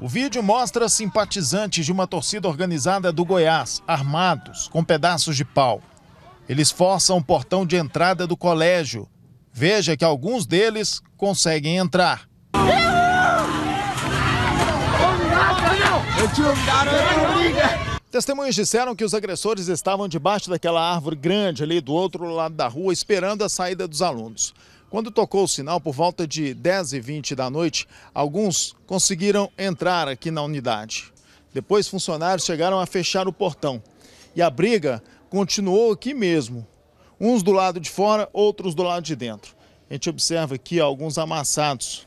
O vídeo mostra simpatizantes de uma torcida organizada do Goiás, armados, com pedaços de pau. Eles forçam o portão de entrada do colégio. Veja que alguns deles conseguem entrar. Testemunhas disseram que os agressores estavam debaixo daquela árvore grande ali do outro lado da rua, esperando a saída dos alunos. Quando tocou o sinal por volta de 10h20 da noite, alguns conseguiram entrar aqui na unidade. Depois, funcionários chegaram a fechar o portão. E a briga continuou aqui mesmo. Uns do lado de fora, outros do lado de dentro. A gente observa aqui alguns amassados,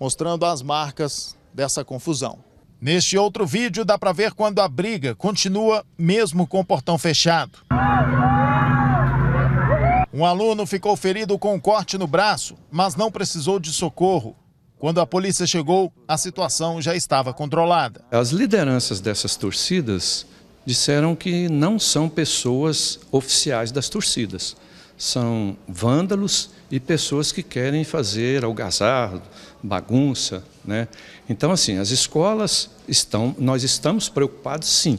mostrando as marcas dessa confusão. Neste outro vídeo, dá para ver quando a briga continua mesmo com o portão fechado. Um aluno ficou ferido com um corte no braço, mas não precisou de socorro. Quando a polícia chegou, a situação já estava controlada. As lideranças dessas torcidas disseram que não são pessoas oficiais das torcidas. São vândalos e pessoas que querem fazer algazarro, bagunça. Né? Então, assim, as escolas estão, nós estamos preocupados sim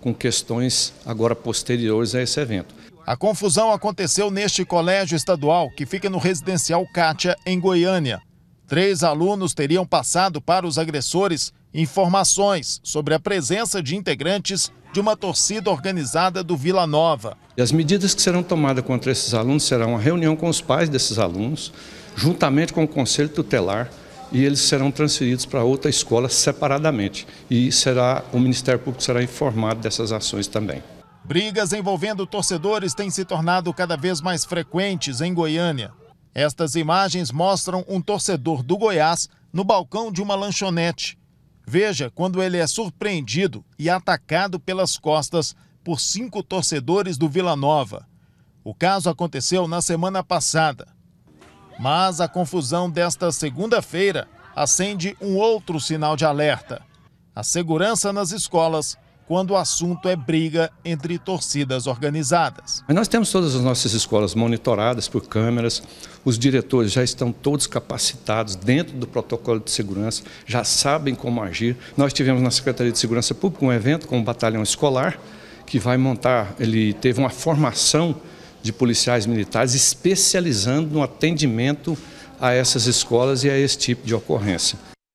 com questões agora posteriores a esse evento. A confusão aconteceu neste colégio estadual, que fica no residencial Cátia, em Goiânia. Três alunos teriam passado para os agressores informações sobre a presença de integrantes de uma torcida organizada do Vila Nova. as medidas que serão tomadas contra esses alunos serão a reunião com os pais desses alunos, juntamente com o conselho tutelar, e eles serão transferidos para outra escola separadamente. E será o Ministério Público será informado dessas ações também. Brigas envolvendo torcedores têm se tornado cada vez mais frequentes em Goiânia. Estas imagens mostram um torcedor do Goiás no balcão de uma lanchonete. Veja quando ele é surpreendido e atacado pelas costas por cinco torcedores do Vila Nova. O caso aconteceu na semana passada. Mas a confusão desta segunda-feira acende um outro sinal de alerta. A segurança nas escolas quando o assunto é briga entre torcidas organizadas. Nós temos todas as nossas escolas monitoradas por câmeras, os diretores já estão todos capacitados dentro do protocolo de segurança, já sabem como agir. Nós tivemos na Secretaria de Segurança Pública um evento com o batalhão escolar que vai montar, ele teve uma formação de policiais militares especializando no atendimento a essas escolas e a esse tipo de ocorrência.